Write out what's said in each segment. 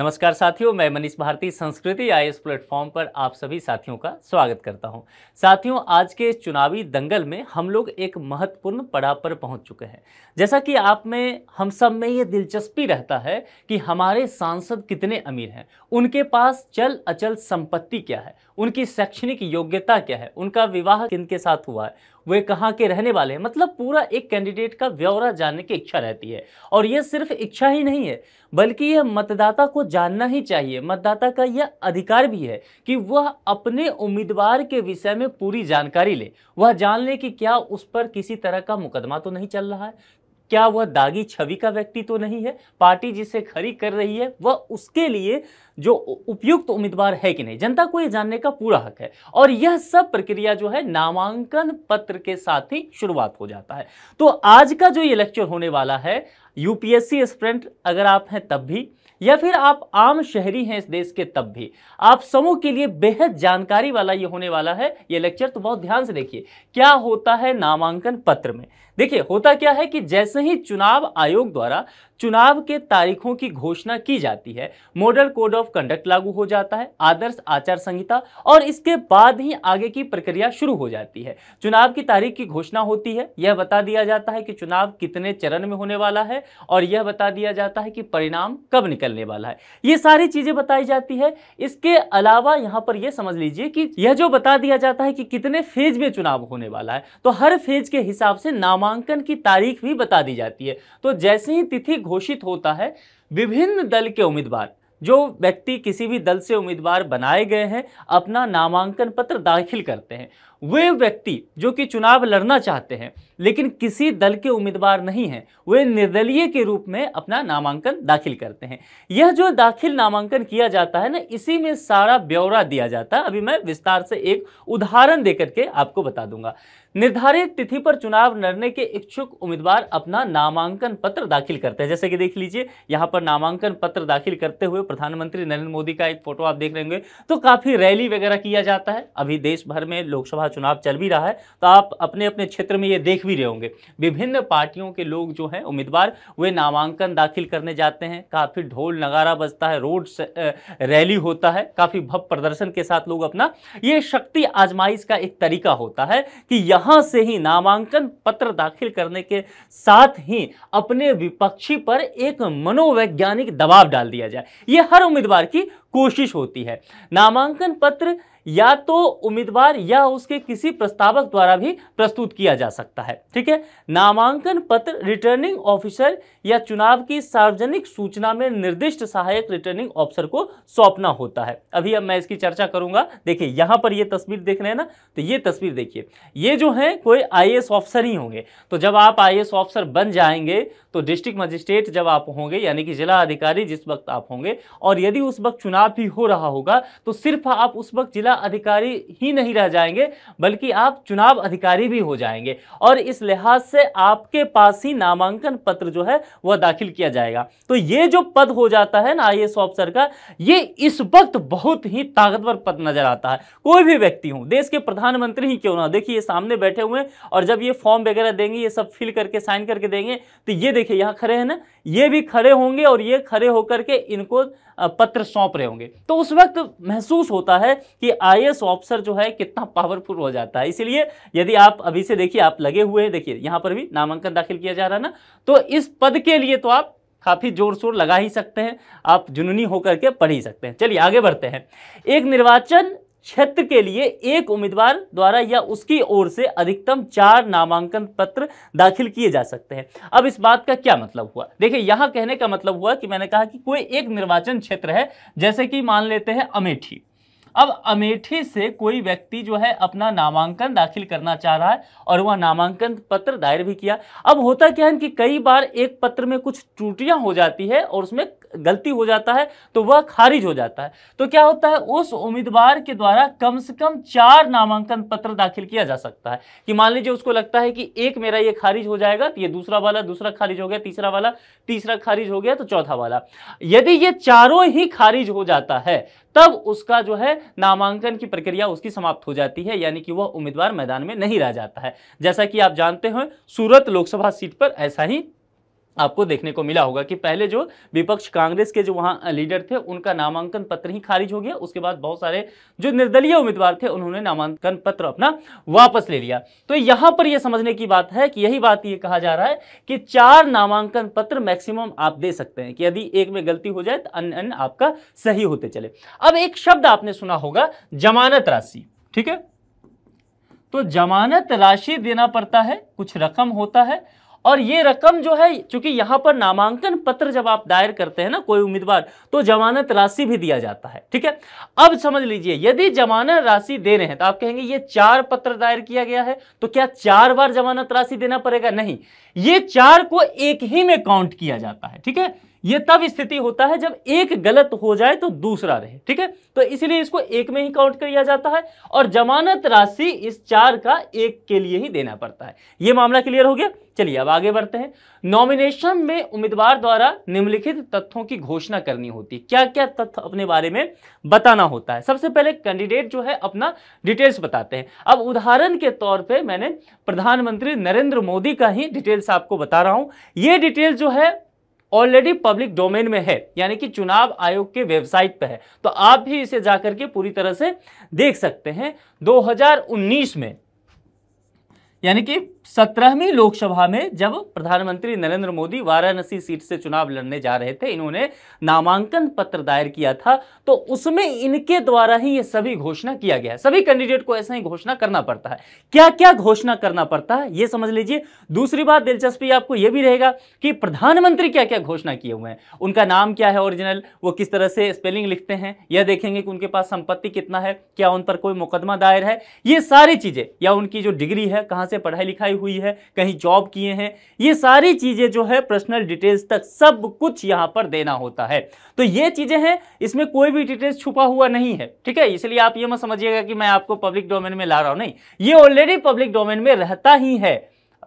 नमस्कार साथियों मैं मनीष भारती संस्कृति आई एस प्लेटफॉर्म पर आप सभी साथियों का स्वागत करता हूं साथियों आज के चुनावी दंगल में हम लोग एक महत्वपूर्ण पड़ाव पर पहुंच चुके हैं जैसा कि आप में हम सब में ये दिलचस्पी रहता है कि हमारे सांसद कितने अमीर हैं उनके पास चल अचल संपत्ति क्या है उनकी शैक्षणिक योग्यता क्या है उनका विवाह किन के साथ हुआ है वे कहाँ के रहने वाले हैं मतलब पूरा एक कैंडिडेट का ब्यौरा जानने की इच्छा रहती है और यह सिर्फ इच्छा ही नहीं है बल्कि यह मतदाता को जानना ही चाहिए मतदाता का यह अधिकार भी है कि वह अपने उम्मीदवार के विषय में पूरी जानकारी ले वह जान ले कि क्या उस पर किसी तरह का मुकदमा तो नहीं चल रहा है क्या वह दागी छवि का व्यक्ति तो नहीं है पार्टी जिसे खड़ी कर रही है वह उसके लिए जो उपयुक्त तो उम्मीदवार है कि नहीं जनता को यह जानने का पूरा हक है और यह सब प्रक्रिया जो है नामांकन पत्र के साथ ही शुरुआत हो जाता है तो आज का जो ये लेक्चर होने वाला है यूपीएससी स्टूडेंट अगर आप हैं तब भी या फिर आप आम शहरी हैं इस देश के तब भी आप समूह के लिए बेहद जानकारी वाला ये होने वाला है ये लेक्चर तो बहुत ध्यान से देखिए क्या होता है नामांकन पत्र में देखिए होता क्या है कि जैसे ही चुनाव आयोग द्वारा चुनाव के तारीखों की घोषणा की जाती है मॉडल कोड ऑफ कंडक्ट लागू हो जाता है आदर्श आचार संहिता और इसके बाद ही आगे की प्रक्रिया शुरू हो जाती है चुनाव की तारीख की घोषणा होती है यह बता दिया जाता है कि चुनाव कितने चरण में होने वाला है और यह बता दिया जाता है कि परिणाम कब निकलने वाला है ये सारी चीजें बताई जाती है इसके अलावा यहाँ पर यह समझ लीजिए कि यह जो बता दिया जाता है कि कितने फेज में चुनाव होने वाला है तो हर फेज के हिसाब से नामा नामांकन की तारीख भी बता दी जाती है तो जैसे ही तिथि घोषित होता है विभिन्न दल के उम्मीदवार जो व्यक्ति किसी भी दल से उम्मीदवार बनाए गए हैं अपना नामांकन पत्र दाखिल करते हैं वे व्यक्ति जो कि चुनाव लड़ना चाहते हैं लेकिन किसी दल के उम्मीदवार नहीं हैं वे निर्दलीय के रूप में अपना नामांकन दाखिल करते हैं यह जो दाखिल नामांकन किया जाता है ना इसी में सारा ब्यौरा दिया जाता है अभी मैं विस्तार से एक उदाहरण देकर के आपको बता दूंगा निर्धारित तिथि पर चुनाव लड़ने के इच्छुक उम्मीदवार अपना नामांकन पत्र दाखिल करते हैं जैसे कि देख लीजिए यहाँ पर नामांकन पत्र दाखिल करते हुए प्रधानमंत्री नरेंद्र मोदी का एक फोटो आप देख रहे होंगे तो काफ़ी रैली वगैरह किया जाता है अभी देश भर में लोकसभा चुनाव चल भी रहा है तो आप अपने अपने क्षेत्र में ये देख भी रहे होंगे विभिन्न पार्टियों के लोग जो हैं उम्मीदवार वे नामांकन दाखिल करने जाते हैं काफ़ी ढोल नगारा बजता है रोड रैली होता है काफ़ी भव्य प्रदर्शन के साथ लोग अपना ये शक्ति आजमाइश का एक तरीका होता है कि यहाँ यहां से ही नामांकन पत्र दाखिल करने के साथ ही अपने विपक्षी पर एक मनोवैज्ञानिक दबाव डाल दिया जाए यह हर उम्मीदवार की कोशिश होती है नामांकन पत्र या तो उम्मीदवार या उसके किसी प्रस्तावक द्वारा भी प्रस्तुत किया जा सकता है ठीक है नामांकन पत्र रिटर्निंग ऑफिसर या चुनाव की सार्वजनिक सूचना में निर्दिष्ट सहायक रिटर्निंग ऑफिसर को सौंपना होता है अभी अब मैं इसकी चर्चा करूंगा देखिए यहां पर यह तस्वीर देख रहे हैं ना तो ये तस्वीर देखिए ये जो है कोई आई ऑफिसर ही होंगे तो जब आप आई ऑफिसर बन जाएंगे तो डिस्ट्रिक्ट मजिस्ट्रेट जब आप होंगे यानी कि जिला अधिकारी जिस वक्त आप होंगे और यदि उस वक्त चुनाव भी हो रहा होगा तो सिर्फ आप उस वक्त जिला अधिकारी ही नहीं रह जाएंगे बल्कि आप चुनाव अधिकारी भी हो जाएंगे और इस लिहाज से आपके पास ही नामांकन पत्र जो है वह दाखिल किया जाएगा तो ये जो पद हो जाता है ना आई ऑफिसर का ये इस वक्त बहुत ही ताकतवर पद नजर आता है कोई भी व्यक्ति हो देश के प्रधानमंत्री ही क्यों ना देखिए ये सामने बैठे हुए और जब ये फॉर्म वगैरह देंगे ये सब फिल करके साइन करके देंगे तो ये देखिए यहाँ खड़े हैं ना ये भी खड़े होंगे और ये खड़े होकर के इनको पत्र सौंप रहे होंगे तो उस वक्त महसूस होता है कि आई ऑफिसर जो है कितना पावरफुल हो जाता है इसीलिए यदि आप अभी से देखिए आप लगे हुए हैं देखिए यहाँ पर भी नामांकन दाखिल किया जा रहा ना तो इस पद के लिए तो आप काफ़ी जोर शोर लगा ही सकते हैं आप जुनूनी होकर के पढ़ ही सकते हैं चलिए आगे बढ़ते हैं एक निर्वाचन क्षेत्र के लिए एक उम्मीदवार द्वारा या उसकी ओर से अधिकतम चार नामांकन पत्र दाखिल किए जा सकते हैं अब इस बात का क्या मतलब हुआ देखिए यहां कहने का मतलब हुआ कि मैंने कहा कि कोई एक निर्वाचन क्षेत्र है जैसे कि मान लेते हैं अमेठी अब अमेठी से कोई व्यक्ति जो है अपना नामांकन दाखिल करना चाह रहा है और वह नामांकन पत्र दायर भी किया अब होता क्या है कि कई बार एक पत्र में कुछ त्रुटियां हो जाती है और उसमें गलती हो जाता है तो वह खारिज हो जाता है तो क्या होता है उस उम्मीदवार के द्वारा कम से कम चार नामांकन पत्र दाखिल किया जा सकता है कि मान लीजिए उसको लगता है कि एक मेरा ये खारिज हो जाएगा तो ये दूसरा वाला दूसरा खारिज हो गया तीसरा वाला तीसरा खारिज हो गया तो चौथा वाला यदि ये चारों ही खारिज हो जाता है तब उसका जो है नामांकन की प्रक्रिया उसकी समाप्त हो जाती है यानी कि वह उम्मीदवार मैदान में नहीं रह जाता है जैसा कि आप जानते हो सूरत लोकसभा सीट पर ऐसा ही आपको देखने को मिला होगा कि पहले जो विपक्ष कांग्रेस के जो वहां लीडर थे उनका नामांकन पत्र ही खारिज हो गया उसके बाद बहुत सारे जो निर्दलीय उम्मीदवार थे उन्होंने नामांकन पत्र अपना वापस ले लिया तो यहां पर यह समझने की बात है कि यही बात ये कहा जा रहा है कि चार नामांकन पत्र मैक्सिमम आप दे सकते हैं कि यदि एक में गलती हो जाए तो अन्य अन्य आपका सही होते चले अब एक शब्द आपने सुना होगा जमानत राशि ठीक है तो जमानत राशि देना पड़ता है कुछ रकम होता है और ये रकम जो है चूंकि यहां पर नामांकन पत्र जब आप दायर करते हैं ना कोई उम्मीदवार तो जमानत राशि भी दिया जाता है ठीक है अब समझ लीजिए यदि जमानत राशि दे रहे हैं तो आप कहेंगे ये चार पत्र दायर किया गया है तो क्या चार बार जमानत राशि देना पड़ेगा नहीं ये चार को एक ही में काउंट किया जाता है ठीक है ये तब स्थिति होता है जब एक गलत हो जाए तो दूसरा रहे ठीक है तो इसलिए इसको एक में ही काउंट किया जाता है और जमानत राशि इस चार का एक के लिए ही देना पड़ता है ये मामला क्लियर हो गया चलिए अब आगे बढ़ते हैं नॉमिनेशन में उम्मीदवार द्वारा निम्नलिखित तथ्यों की घोषणा करनी होती है क्या क्या तथ्य अपने बारे में बताना होता है सबसे पहले कैंडिडेट जो है अपना डिटेल्स बताते हैं अब उदाहरण के तौर पे मैंने प्रधानमंत्री नरेंद्र मोदी का ही डिटेल्स आपको बता रहा हूं ये डिटेल जो है ऑलरेडी पब्लिक डोमेन में है यानी कि चुनाव आयोग के वेबसाइट पर है तो आप भी इसे जाकर के पूरी तरह से देख सकते हैं 2019 में यानी कि सत्रहवीं लोकसभा में जब प्रधानमंत्री नरेंद्र मोदी वाराणसी सीट से चुनाव लड़ने जा रहे थे इन्होंने नामांकन पत्र दायर किया था तो उसमें इनके द्वारा ही ये सभी घोषणा किया गया सभी कैंडिडेट को ऐसा ही घोषणा करना पड़ता है क्या क्या घोषणा करना पड़ता है ये समझ लीजिए दूसरी बात दिलचस्पी आपको यह भी रहेगा कि प्रधानमंत्री क्या क्या घोषणा किए हुए हैं उनका नाम क्या है ओरिजिनल वो किस तरह से स्पेलिंग लिखते हैं यह देखेंगे कि उनके पास संपत्ति कितना है क्या उन पर कोई मुकदमा दायर है ये सारी चीजें या उनकी जो डिग्री है कहाँ से पढ़ाई लिखाई हुई है कहीं जॉब किए हैं ये सारी चीज़ें जो है पर्सनल डिटेल्स तक सब कुछ यहाँ पर देना होता है तो ये चीज़ें हैं इसमें कोई भी डिटेल्स छुपा हुआ नहीं है ठीक है इसलिए आप ये मत समझिएगा कि मैं आपको पब्लिक डोमेन में ला रहा हूँ नहीं ये ऑलरेडी पब्लिक डोमेन में रहता ही है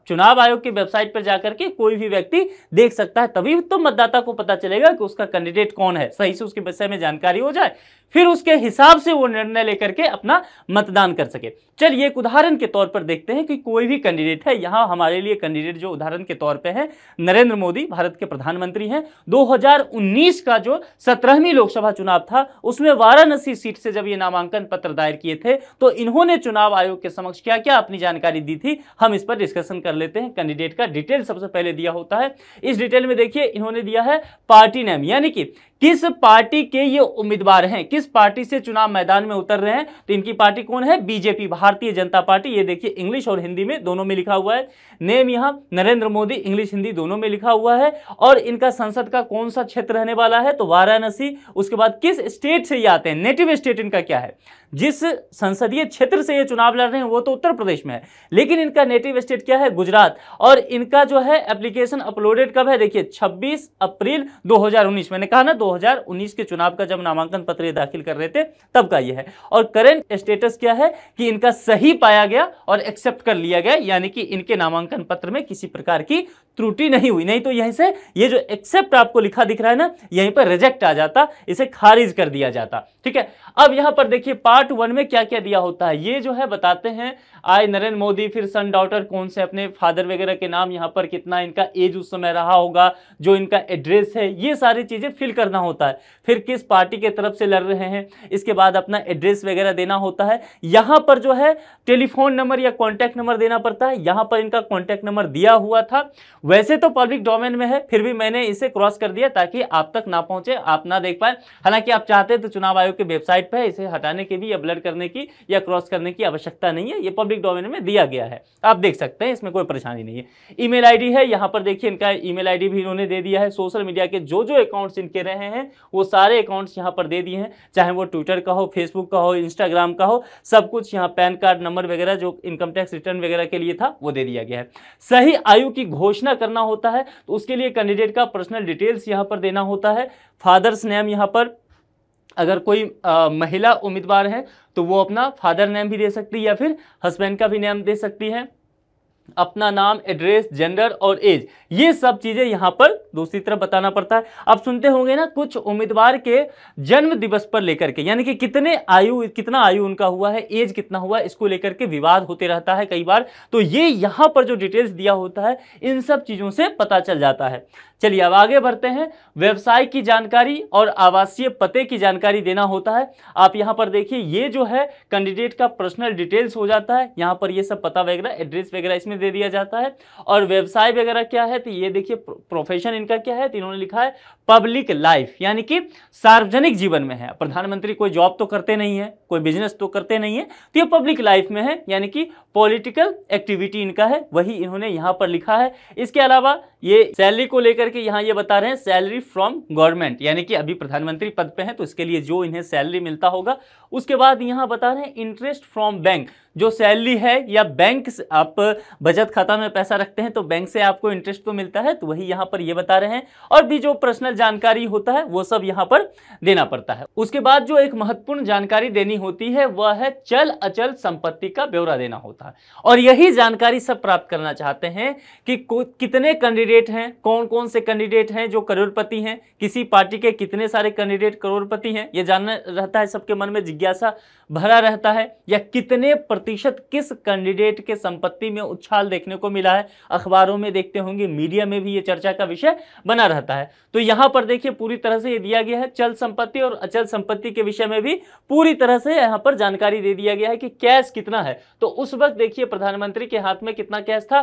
चुनाव आयोग की वेबसाइट पर जाकर के कोई भी व्यक्ति देख सकता है तभी तो मतदाता को पता चलेगा कि उसका कैंडिडेट कौन है सही से उसके विषय में जानकारी हो जाए फिर उसके हिसाब से वो निर्णय लेकर के अपना मतदान कर सके चलिए एक उदाहरण के तौर पर देखते हैं कि कोई भी कैंडिडेट है यहाँ हमारे लिए कैंडिडेट जो उदाहरण के तौर पे है नरेंद्र मोदी भारत के प्रधानमंत्री हैं 2019 का जो सत्रहवीं लोकसभा चुनाव था उसमें वाराणसी सीट से जब ये नामांकन पत्र दायर किए थे तो इन्होंने चुनाव आयोग के समक्ष क्या क्या अपनी जानकारी दी थी हम इस पर डिस्कशन कर कर लेते हैं कैंडिडेट का डिटेल सबसे पहले दिया होता है इस डिटेल में देखिए इन्होंने दिया है पार्टी नेम यानी कि किस पार्टी के ये उम्मीदवार हैं किस पार्टी से चुनाव मैदान में उतर रहे हैं तो इनकी पार्टी कौन है बीजेपी भारतीय जनता पार्टी ये देखिए इंग्लिश और हिंदी में दोनों में लिखा हुआ है नेम यहाँ नरेंद्र मोदी इंग्लिश हिंदी दोनों में लिखा हुआ है और इनका संसद का कौन सा क्षेत्र रहने वाला है तो वाराणसी उसके बाद किस स्टेट से ये आते हैं नेटिव स्टेट इनका क्या है जिस संसदीय क्षेत्र से ये चुनाव लड़ रहे हैं वो तो उत्तर प्रदेश में है लेकिन इनका नेटिव स्टेट क्या है गुजरात और इनका जो है एप्लीकेशन अपलोडेड कब है देखिए 26 अप्रैल 2019 मैंने कहा ना दो 2019 के चुनाव का जब नामांकन पत्र दाखिल कर रहे थे तब का यह है और करेंट स्टेटस क्या है कि इनका सही पाया गया और एक्सेप्ट कर लिया गया यानी कि इनके नामांकन पत्र में किसी प्रकार की त्रुटि नहीं हुई नहीं तो यहीं से ये जो एक्सेप्ट आपको लिखा दिख रहा है ना यहीं पर रिजेक्ट आ जाता इसे खारिज कर दिया जाता ठीक है अब यहाँ पर देखिए पार्ट वन में क्या क्या दिया होता है ये जो है बताते हैं आई नरेंद्र मोदी फिर सन डॉटर कौन से अपने फादर वगैरह के नाम यहां पर कितना इनका एज उस समय रहा होगा जो इनका एड्रेस है ये सारी चीज़ें फिल करना होता है फिर किस पार्टी के तरफ से लड़ रहे हैं इसके बाद अपना एड्रेस वगैरह देना होता है यहाँ पर जो है टेलीफोन नंबर या कॉन्टैक्ट नंबर देना पड़ता है यहां पर इनका कॉन्टैक्ट नंबर दिया हुआ था वैसे तो पब्लिक डोमेन में है फिर भी मैंने इसे क्रॉस कर दिया ताकि आप तक ना पहुंचे आप ना देख पाए हालांकि आप चाहते तो चुनाव आयोग की वेबसाइट पर इसे हटाने की भी या ब्लड करने की या क्रॉस करने की आवश्यकता नहीं है ये पब्लिक डोमेन में दिया गया है आप देख सकते हैं इसमें कोई परेशानी नहीं है ई मेल है यहाँ पर देखिए इनका ई मेल भी इन्होंने दे दिया है सोशल मीडिया के जो जो अकाउंट्स इनके रहे हैं वो सारे अकाउंट्स यहाँ पर दे दिए हैं चाहे वो ट्विटर का हो फेसबुक का हो इंस्टाग्राम का हो सब कुछ यहाँ पैन कार्ड नंबर वगैरह जो इनकम टैक्स रिटर्न वगैरह के लिए था वो दे दिया गया है सही आयु की घोषणा पूरा करना होता है तो उसके लिए कैंडिडेट का पर्सनल डिटेल्स यहाँ पर देना होता है फादर्स नेम यहाँ पर अगर कोई आ, महिला उम्मीदवार है तो वो अपना फादर नेम भी दे सकती है या फिर हस्बैंड का भी नेम दे सकती है अपना नाम एड्रेस जेंडर और एज ये सब चीज़ें यहाँ पर दूसरी तरफ बताना पड़ता है अब सुनते होंगे ना कुछ उम्मीदवार के जन्म दिवस पर लेकर के यानी कि कितने आयु कितना आयु उनका हुआ है एज कितना हुआ है इसको लेकर के विवाद होते रहता है कई बार तो ये यहाँ पर जो डिटेल्स दिया होता है इन सब चीज़ों से पता चल जाता है चलिए अब आगे बढ़ते हैं व्यवसाय की जानकारी और आवासीय पते की जानकारी देना होता है आप यहाँ पर देखिए ये जो है कैंडिडेट का पर्सनल डिटेल्स हो जाता है यहाँ पर ये सब पता वगैरह एड्रेस वगैरह इसमें दे दिया जाता है और व्यवसाय वगैरह क्या है तो ये देखिए प्रोफेशन इनका क्या है तो इन्होंने लिखा है पब्लिक लाइफ यानी कि सार्वजनिक जीवन में है प्रधानमंत्री कोई जॉब तो करते नहीं है कोई बिजनेस तो करते नहीं है तो ये पब्लिक लाइफ में है यानी कि पॉलिटिकल एक्टिविटी इनका है वही इन्होंने यहाँ पर लिखा है इसके अलावा ये सैलरी को लेकर के यहाँ ये बता रहे हैं सैलरी फ्रॉम गवर्नमेंट यानी कि अभी प्रधानमंत्री पद पर हैं तो इसके लिए जो इन्हें सैलरी मिलता होगा उसके बाद यहाँ बता रहे हैं इंटरेस्ट फ्रॉम बैंक जो सैलरी है या बैंक आप बचत खाता में पैसा रखते हैं तो बैंक से आपको इंटरेस्ट तो मिलता है तो वही यहाँ पर ये बता रहे हैं और भी जो पर्सनल जानकारी होता है वो सब यहाँ पर देना पड़ता है उसके बाद जो एक महत्वपूर्ण जानकारी देनी होती है वह है चल अचल संपत्ति का ब्यौरा देना होता है और यही जानकारी सब प्राप्त करना चाहते हैं कि कितने कैंडिडेट हैं कौन कौन से कैंडिडेट हैं जो करोड़पति हैं किसी पार्टी के कितने सारे कैंडिडेट करोड़पति हैं ये जानना रहता है सबके मन में जिज्ञासा भरा रहता है या कितने प्रतिशत किस कैंडिडेट के संपत्ति में उछाल देखने को मिला है अखबारों में देखते होंगे मीडिया में भी ये चर्चा का विषय बना रहता है तो यहाँ पर देखिए पूरी तरह से ये दिया गया है चल संपत्ति और अचल संपत्ति के विषय में भी पूरी तरह से यहाँ पर जानकारी दे दिया गया है कि कैश कितना है तो उस वक्त देखिए प्रधानमंत्री के हाथ में कितना कैश था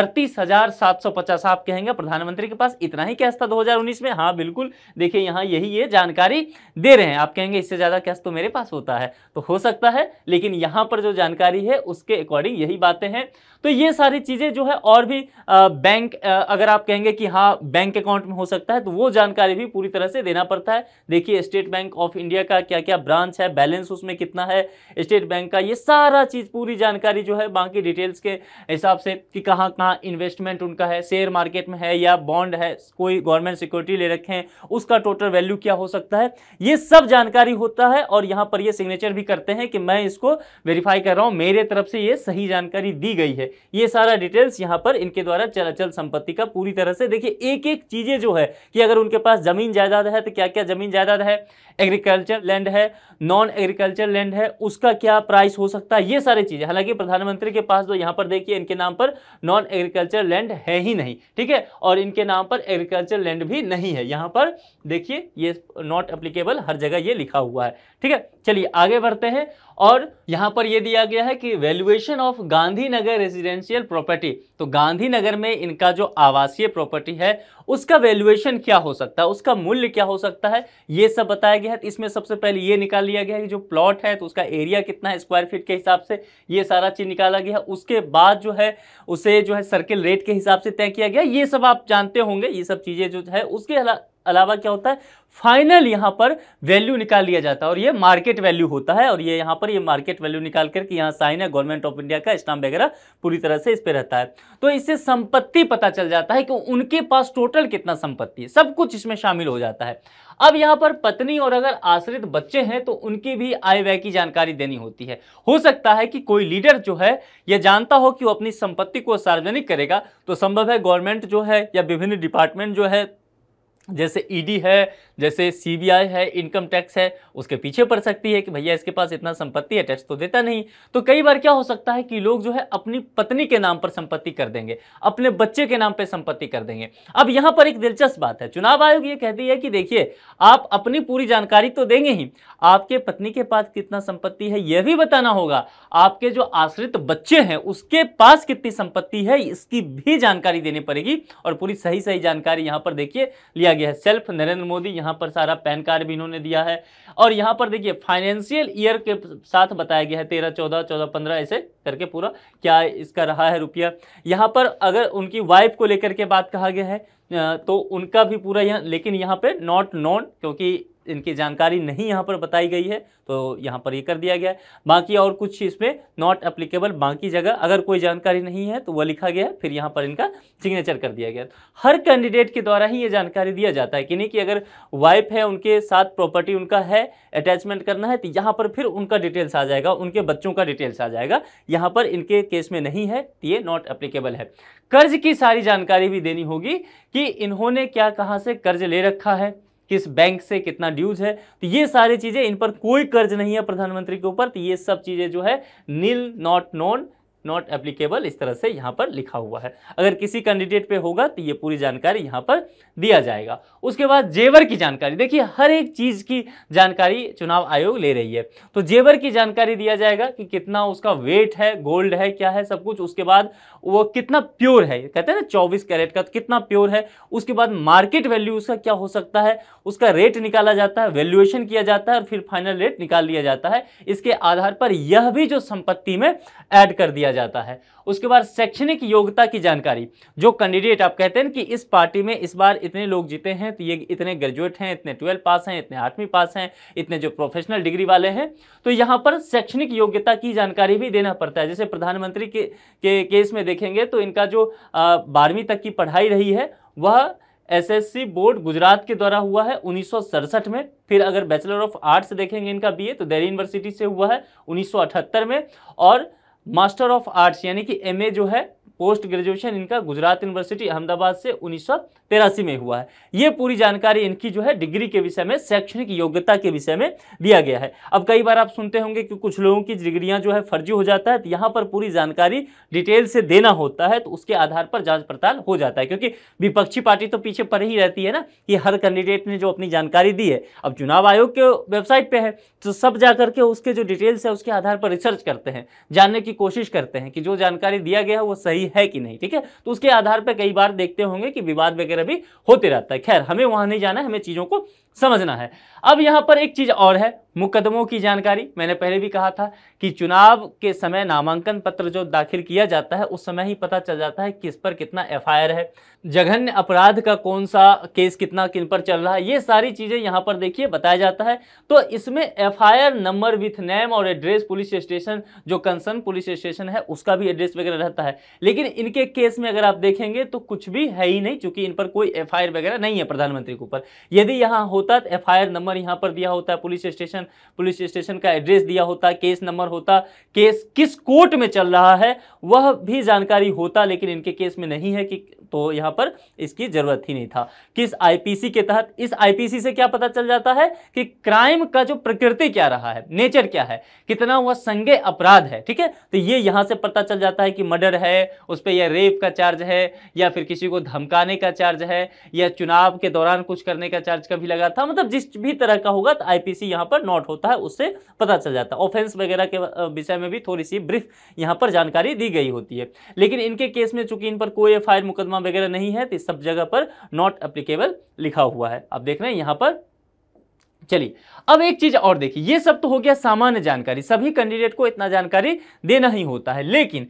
अड़तीस हजार सात सौ पचास आप कहेंगे प्रधानमंत्री के पास इतना ही कैश था दो में हाँ बिल्कुल देखिए यहाँ यही ये जानकारी दे रहे हैं आप कहेंगे इससे ज़्यादा कैश तो मेरे पास होता है तो हो सकता है लेकिन यहाँ पर जो जानकारी है उसके अकॉर्डिंग यही बातें हैं तो ये सारी चीज़ें जो है और भी आ, बैंक आ, अगर आप कहेंगे कि हाँ बैंक अकाउंट में हो सकता है तो वो जानकारी भी पूरी तरह से देना पड़ता है देखिए स्टेट बैंक ऑफ इंडिया का क्या क्या ब्रांच है बैलेंस उसमें कितना है स्टेट बैंक का ये सारा चीज़ पूरी जानकारी जो है बाकी डिटेल्स के हिसाब से कि कहाँ कहाँ इन्वेस्टमेंट उनका है शेयर मार्केट में है या बॉन्ड है कोई गवर्नमेंट सिक्योरिटी ले रखे हैं उसका टोटल वैल्यू क्या हो सकता है ये सब जानकारी होता है और यहाँ पर ये सिग्नेचर भी कर करते हैं कि मैं इसको वेरीफाई कर रहा हूँ मेरे तरफ से ये सही जानकारी दी गई है ये सारा डिटेल्स यहाँ पर इनके द्वारा चलाचल संपत्ति का पूरी तरह से देखिए एक एक चीज़ें जो है कि अगर उनके पास जमीन जायदाद है तो क्या क्या जमीन जायदाद है एग्रीकल्चर लैंड है नॉन एग्रीकल्चर लैंड है उसका क्या प्राइस हो सकता है ये सारी चीज़ें हालांकि प्रधानमंत्री के पास जो तो यहाँ पर देखिए इनके नाम पर नॉन एग्रीकल्चर लैंड है ही नहीं ठीक है और इनके नाम पर एग्रीकल्चर लैंड भी नहीं है यहाँ पर देखिए ये नॉट अप्लीकेबल हर जगह ये लिखा हुआ है ठीक है चलिए आगे बढ़ते हैं और यहाँ पर यह दिया गया है कि valuation of Gandhinagar residential property तो गांधीनगर में इनका जो आवासीय प्रॉपर्टी है उसका वैल्यूएशन क्या हो सकता है उसका मूल्य क्या हो सकता है ये सब बताया गया गया है तो इसमें सबसे पहले ये निकाल लिया गया है कि जो प्लॉट है तो उसका एरिया कितना है स्क्वायर फीट के हिसाब से ये सारा चीज़ निकाला गया उसके बाद जो है उसे जो है सर्किल रेट के हिसाब से तय किया गया ये सब आप जानते होंगे ये सब चीज़ें जो है उसके अलावा क्या होता है फाइनल यहां पर वैल्यू निकाल लिया जाता है और ये मार्केट वैल्यू होता है और ये यहां पर ये मार्केट वैल्यू निकाल करके यहां साइन है गवर्नमेंट ऑफ इंडिया का स्टाम्प वगैरह पूरी तरह से इस पे रहता है तो इससे संपत्ति पता चल जाता है कि उनके पास टोटल कितना संपत्ति है सब कुछ इसमें शामिल हो जाता है अब यहां पर पत्नी और अगर आश्रित बच्चे हैं तो उनकी भी आय व्यय की जानकारी देनी होती है हो सकता है कि कोई लीडर जो है यह जानता हो कि वो अपनी संपत्ति को सार्वजनिक करेगा तो संभव है गवर्नमेंट जो है या विभिन्न डिपार्टमेंट जो है जैसे ईडी है जैसे सीबीआई है इनकम टैक्स है उसके पीछे पड़ सकती है कि भैया इसके पास इतना संपत्ति है टैक्स तो देता नहीं तो कई बार क्या हो सकता है कि लोग जो है अपनी पत्नी के नाम पर संपत्ति कर देंगे अपने बच्चे के नाम पर संपत्ति कर देंगे अब यहाँ पर एक दिलचस्प बात है चुनाव आयोग ये कहती है कि देखिए आप अपनी पूरी जानकारी तो देंगे ही आपके पत्नी के पास कितना संपत्ति है यह भी बताना होगा आपके जो आश्रित बच्चे हैं उसके पास कितनी संपत्ति है इसकी भी जानकारी देनी पड़ेगी और पूरी सही सही जानकारी यहाँ पर देखिए लिया गया है सेल्फ नरेंद्र मोदी यहाँ यहाँ पर सारा पैन कार्ड भी इन्होंने दिया है और यहाँ पर देखिए फाइनेंशियल ईयर के साथ बताया गया है तेरह चौदह चौदह पंद्रह ऐसे करके पूरा क्या इसका रहा है रुपया यहाँ पर अगर उनकी वाइफ को लेकर के बात कहा गया है तो उनका भी पूरा यहाँ लेकिन यहाँ पर नॉट नॉन क्योंकि इनकी जानकारी नहीं यहाँ पर बताई गई है तो यहाँ पर ये कर दिया गया है बाकी और कुछ इसमें नॉट अप्लीकेबल बाकी जगह अगर कोई जानकारी नहीं है तो वह लिखा गया फिर यहाँ पर इनका सिग्नेचर कर दिया गया तो हर कैंडिडेट के द्वारा ही ये जानकारी दिया जाता है कि नहीं कि अगर वाइफ है उनके साथ प्रॉपर्टी उनका है अटैचमेंट करना है तो यहाँ पर फिर उनका डिटेल्स आ जाएगा उनके बच्चों का डिटेल्स आ जाएगा यहाँ पर इनके केस में नहीं है तो ये नॉट अप्लीकेबल है कर्ज की सारी जानकारी भी देनी होगी कि इन्होंने क्या कहाँ से कर्ज ले रखा है किस बैंक से कितना ड्यूज है तो ये सारी चीज़ें इन पर कोई कर्ज नहीं है प्रधानमंत्री के ऊपर तो ये सब चीज़ें जो है nil not known not applicable इस तरह से यहाँ पर लिखा हुआ है अगर किसी कैंडिडेट पे होगा तो ये पूरी जानकारी यहाँ पर दिया जाएगा उसके बाद जेवर की जानकारी देखिए हर एक चीज़ की जानकारी चुनाव आयोग ले रही है तो जेवर की जानकारी दिया जाएगा कि कितना उसका वेट है गोल्ड है क्या है सब कुछ उसके बाद वो कितना प्योर है कहते हैं ना चौबीस कैरेट का तो कितना प्योर है उसके बाद मार्केट वैल्यू उसका क्या हो सकता है उसका रेट निकाला जाता है वैल्यूएशन किया जाता है और फिर फाइनल रेट निकाल लिया जाता है इसके आधार पर यह भी जो संपत्ति में ऐड कर दिया जाता है उसके बाद शैक्षणिक योग्यता की जानकारी जो कैंडिडेट आप कहते हैं कि इस पार्टी में इस बार इतने लोग जीते हैं तो ये इतने ग्रेजुएट हैं इतने ट्वेल्थ पास हैं इतने आठवीं पास हैं इतने जो प्रोफेशनल डिग्री वाले हैं तो यहाँ पर शैक्षणिक योग्यता की जानकारी भी देना पड़ता है जैसे प्रधानमंत्री के केस में देखेंगे तो इनका जो बारहवीं तक की पढ़ाई रही है वह एसएससी बोर्ड गुजरात के द्वारा हुआ है उन्नीस में फिर अगर बैचलर ऑफ आर्ट्स देखेंगे इनका बीए तो दिल्ली यूनिवर्सिटी से हुआ है उन्नीस में और मास्टर ऑफ आर्ट्स यानी कि एमए जो है पोस्ट ग्रेजुएशन इनका गुजरात यूनिवर्सिटी अहमदाबाद से उन्नीस में हुआ है ये पूरी जानकारी इनकी जो है डिग्री के विषय में शैक्षणिक योग्यता के विषय में दिया गया है अब कई बार आप सुनते होंगे कि कुछ लोगों की डिग्रियां जो है फर्जी हो जाता है तो यहाँ पर पूरी जानकारी डिटेल से देना होता है तो उसके आधार पर जांच पड़ताल हो जाता है क्योंकि विपक्षी पार्टी तो पीछे पड़ ही रहती है ना कि हर कैंडिडेट ने जो अपनी जानकारी दी है अब चुनाव आयोग के वेबसाइट पर है तो सब जा करके उसके जो डिटेल्स है उसके आधार पर रिसर्च करते हैं जानने की कोशिश करते हैं कि जो जानकारी दिया गया है वो सही है कि नहीं ठीक है तो उसके आधार पर कई बार देखते होंगे कि विवाद वगैरह भी होते रहता है खैर हमें वहां नहीं जाना है हमें चीज़ों को समझना है अब यहाँ पर एक चीज़ और है मुकदमों की जानकारी मैंने पहले भी कहा था कि चुनाव के समय नामांकन पत्र जो दाखिल किया जाता है उस समय ही पता चल जाता है किस पर कितना एफआईआर है जघन्य अपराध का कौन सा केस कितना किन पर चल रहा है ये सारी चीज़ें यहाँ पर देखिए बताया जाता है तो इसमें एफ नंबर विथ नेम और एड्रेस पुलिस स्टेशन जो कंसर्न पुलिस स्टेशन है उसका भी एड्रेस वगैरह रहता है लेकिन इनके केस में अगर आप देखेंगे तो कुछ भी है ही नहीं चूंकि इन पर कोई एफ वगैरह नहीं है प्रधानमंत्री के ऊपर यदि यहाँ हो होता है एफ नंबर यहाँ पर दिया होता है पुलिस स्टेशन पुलिस स्टेशन का एड्रेस दिया होता है केस नंबर होता केस किस कोर्ट में चल रहा है वह भी जानकारी होता लेकिन इनके केस में नहीं है कि तो यहाँ पर इसकी ज़रूरत ही नहीं था किस आईपीसी के तहत इस आईपीसी से क्या पता चल जाता है कि क्राइम का जो प्रकृति क्या रहा है नेचर क्या है कितना वह संज्ञ अपराध है ठीक है तो ये यहाँ से पता चल जाता है कि मर्डर है उस पर यह रेप का चार्ज है या फिर किसी को धमकाने का चार्ज है या चुनाव के दौरान कुछ करने का चार्ज कभी लगा था मतलब जिस भी तरह का होगा तो आईपीसी यहाँ पर नॉट होता है उससे पता चल जाता है ऑफेंस वगैरह के विषय में भी थोड़ी सी ब्रीफ यहाँ पर जानकारी दी गई होती है लेकिन इनके केस में चूंकि इन पर कोई एफ मुकदमा वगैरह नहीं है तो सब जगह पर नॉट अप्लीकेबल लिखा हुआ है आप देख रहे हैं यहाँ पर चलिए अब एक चीज और देखिए ये सब तो हो गया सामान्य जानकारी सभी कैंडिडेट को इतना जानकारी देना ही होता है लेकिन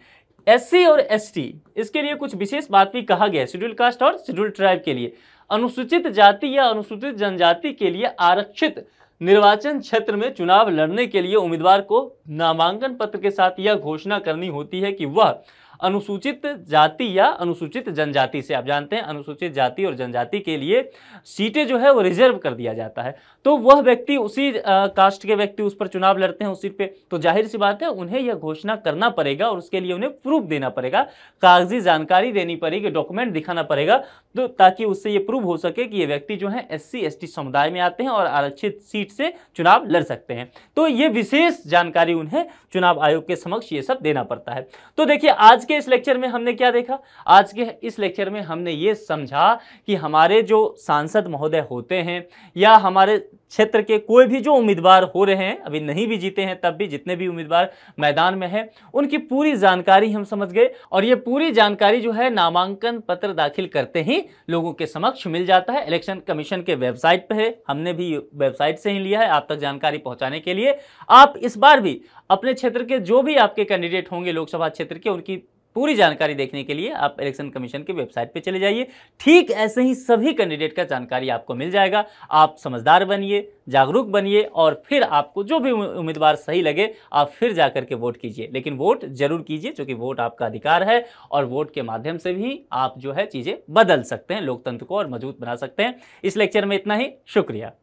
एससी और एसटी इसके लिए कुछ विशेष बात भी कहा गया है शेड्यूल कास्ट और शेड्यूल ट्राइब के लिए अनुसूचित जाति या अनुसूचित जनजाति के लिए आरक्षित निर्वाचन क्षेत्र में चुनाव लड़ने के लिए उम्मीदवार को नामांकन पत्र के साथ यह घोषणा करनी होती है कि वह अनुसूचित जाति या अनुसूचित जनजाति से आप जानते हैं अनुसूचित जाति और जनजाति के लिए सीटें जो है वो रिजर्व कर दिया जाता है तो वह व्यक्ति उसी कास्ट के व्यक्ति उस पर चुनाव लड़ते हैं उस सीट पर तो जाहिर सी बात है उन्हें यह घोषणा करना पड़ेगा और उसके लिए उन्हें प्रूफ देना पड़ेगा कागजी जानकारी देनी पड़ेगी डॉक्यूमेंट दिखाना पड़ेगा तो ताकि उससे ये प्रूव हो सके कि ये व्यक्ति जो है एस सी समुदाय में आते हैं और आरक्षित सीट से चुनाव लड़ सकते हैं तो ये विशेष जानकारी उन्हें चुनाव आयोग के समक्ष ये सब देना पड़ता है तो देखिए आज के इस लेक्चर में हमने क्या देखा आज के इस लेक्चर में हमने ये समझा कि हमारे जो सांसद महोदय होते हैं या हमारे क्षेत्र के कोई भी जो उम्मीदवार हो रहे हैं अभी नहीं भी जीते हैं तब भी जितने भी उम्मीदवार मैदान में हैं उनकी पूरी जानकारी हम समझ गए और ये पूरी जानकारी जो है नामांकन पत्र दाखिल करते ही लोगों के समक्ष मिल जाता है इलेक्शन कमीशन के वेबसाइट पर है हमने भी वेबसाइट से ही लिया है आप तक जानकारी पहुँचाने के लिए आप इस बार भी अपने क्षेत्र के जो भी आपके कैंडिडेट होंगे लोकसभा क्षेत्र के उनकी पूरी जानकारी देखने के लिए आप इलेक्शन कमीशन की वेबसाइट पे चले जाइए ठीक ऐसे ही सभी कैंडिडेट का जानकारी आपको मिल जाएगा आप समझदार बनिए जागरूक बनिए और फिर आपको जो भी उम्मीदवार सही लगे आप फिर जा करके वोट कीजिए लेकिन वोट जरूर कीजिए क्योंकि वोट आपका अधिकार है और वोट के माध्यम से भी आप जो है चीज़ें बदल सकते हैं लोकतंत्र को और मजबूत बना सकते हैं इस लेक्चर में इतना ही शुक्रिया